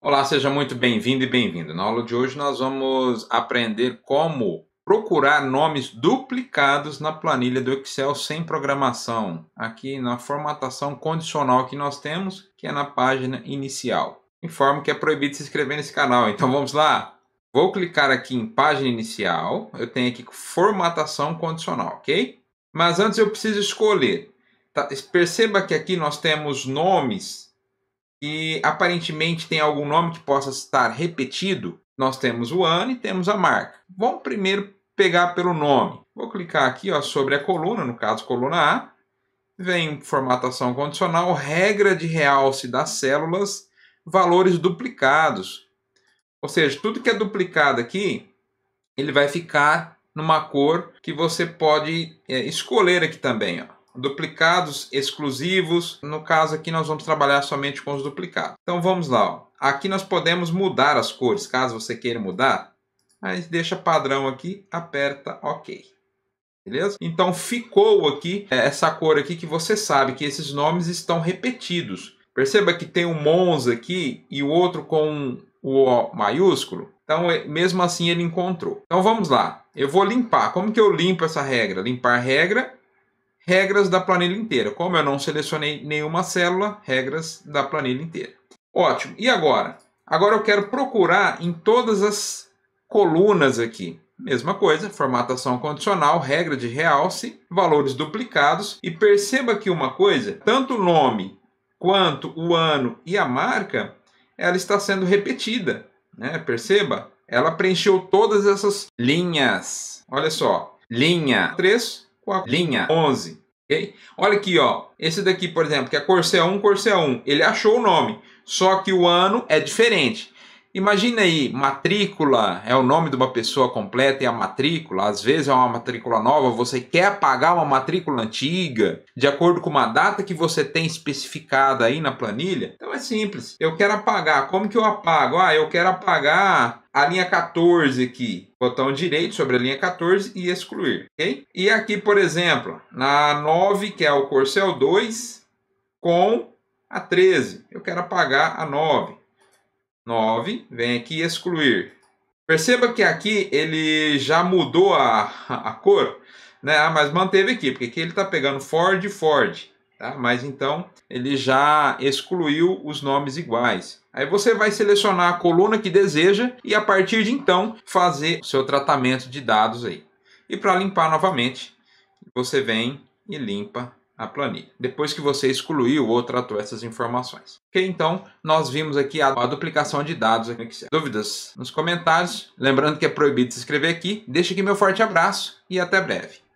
Olá, seja muito bem-vindo e bem-vindo. Na aula de hoje nós vamos aprender como procurar nomes duplicados na planilha do Excel sem programação, aqui na formatação condicional que nós temos, que é na página inicial. Informo que é proibido se inscrever nesse canal, então vamos lá? Vou clicar aqui em página inicial, eu tenho aqui formatação condicional, ok? Mas antes eu preciso escolher. Tá? Perceba que aqui nós temos nomes e aparentemente tem algum nome que possa estar repetido, nós temos o ano e temos a marca. Vamos primeiro pegar pelo nome. Vou clicar aqui ó, sobre a coluna, no caso coluna A. Vem formatação condicional, regra de realce das células, valores duplicados. Ou seja, tudo que é duplicado aqui, ele vai ficar numa cor que você pode é, escolher aqui também. Ó duplicados exclusivos. No caso aqui nós vamos trabalhar somente com os duplicados. Então vamos lá. Ó. Aqui nós podemos mudar as cores, caso você queira mudar. mas deixa padrão aqui, aperta OK. Beleza? Então ficou aqui é, essa cor aqui que você sabe que esses nomes estão repetidos. Perceba que tem um Monza aqui e o outro com o O maiúsculo. Então, é, mesmo assim, ele encontrou. Então, vamos lá. Eu vou limpar. Como que eu limpo essa regra? Limpar regra regras da planilha inteira. Como eu não selecionei nenhuma célula, regras da planilha inteira. Ótimo. E agora? Agora eu quero procurar em todas as colunas aqui. Mesma coisa, formatação condicional, regra de realce, valores duplicados. E perceba que uma coisa, tanto o nome quanto o ano e a marca, ela está sendo repetida. Né? Perceba, ela preencheu todas essas linhas. Olha só, linha 3, com a linha 11. Okay? Olha aqui, ó. Esse daqui, por exemplo, que é Corsair 1, Corsair 1. Ele achou o nome, só que o ano é diferente. Imagina aí, matrícula é o nome de uma pessoa completa e a matrícula, às vezes é uma matrícula nova, você quer pagar uma matrícula antiga, de acordo com uma data que você tem especificada aí na planilha. Então é simples. Eu quero apagar, como que eu apago? Ah, eu quero apagar a linha 14 aqui, botão direito sobre a linha 14 e excluir, OK? E aqui, por exemplo, na 9, que é o Corcel 2 é com a 13, eu quero apagar a 9. 9, vem aqui excluir. Perceba que aqui ele já mudou a, a cor, né? Ah, mas manteve aqui, porque aqui ele está pegando Ford Ford. Tá? Mas então ele já excluiu os nomes iguais. Aí você vai selecionar a coluna que deseja e a partir de então fazer o seu tratamento de dados aí. E para limpar novamente, você vem e limpa a planilha, depois que você excluiu ou tratou essas informações. Ok, então nós vimos aqui a, a duplicação de dados aqui no Excel. Dúvidas nos comentários? Lembrando que é proibido se inscrever aqui. Deixa aqui meu forte abraço e até breve.